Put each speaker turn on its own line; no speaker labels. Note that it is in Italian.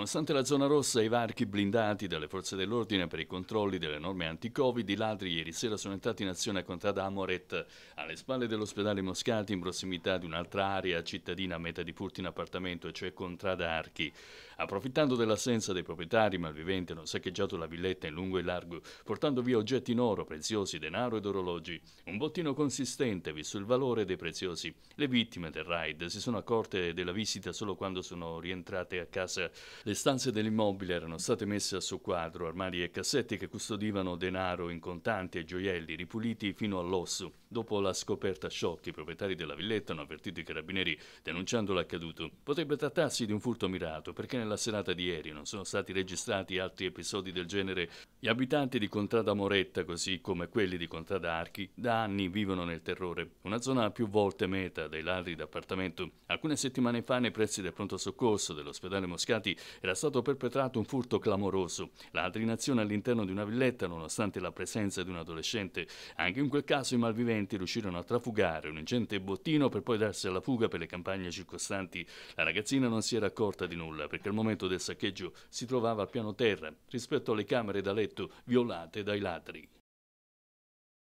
Nonostante la zona rossa e i varchi blindati dalle forze dell'ordine per i controlli delle norme anti-Covid, i ladri ieri sera sono entrati in azione a Contrada Amoret, alle spalle dell'ospedale Moscati, in prossimità di un'altra area cittadina a meta di furti in appartamento, cioè Contrada Archi. Approfittando dell'assenza dei proprietari malviventi, hanno saccheggiato la villetta in lungo e largo, portando via oggetti in oro, preziosi, denaro ed orologi. Un bottino consistente, visto il valore dei preziosi. Le vittime del raid si sono accorte della visita solo quando sono rientrate a casa. Le le stanze dell'immobile erano state messe a soqquadro, armadi e cassetti che custodivano denaro in contanti e gioielli ripuliti fino all'osso. Dopo la scoperta shock, i proprietari della villetta hanno avvertito i carabinieri denunciando l'accaduto. Potrebbe trattarsi di un furto mirato perché nella serata di ieri non sono stati registrati altri episodi del genere gli abitanti di Contrada Moretta, così come quelli di Contrada Archi, da anni vivono nel terrore, una zona più volte meta dei ladri d'appartamento. Alcune settimane fa, nei pressi del pronto soccorso dell'ospedale Moscati, era stato perpetrato un furto clamoroso. Ladri in azione all'interno di una villetta, nonostante la presenza di un adolescente. Anche in quel caso i malviventi riuscirono a trafugare un ingente bottino per poi darsi alla fuga per le campagne circostanti. La ragazzina non si era accorta di nulla, perché al momento del saccheggio si trovava al piano terra, rispetto alle camere da letto detto, violate dai ladri.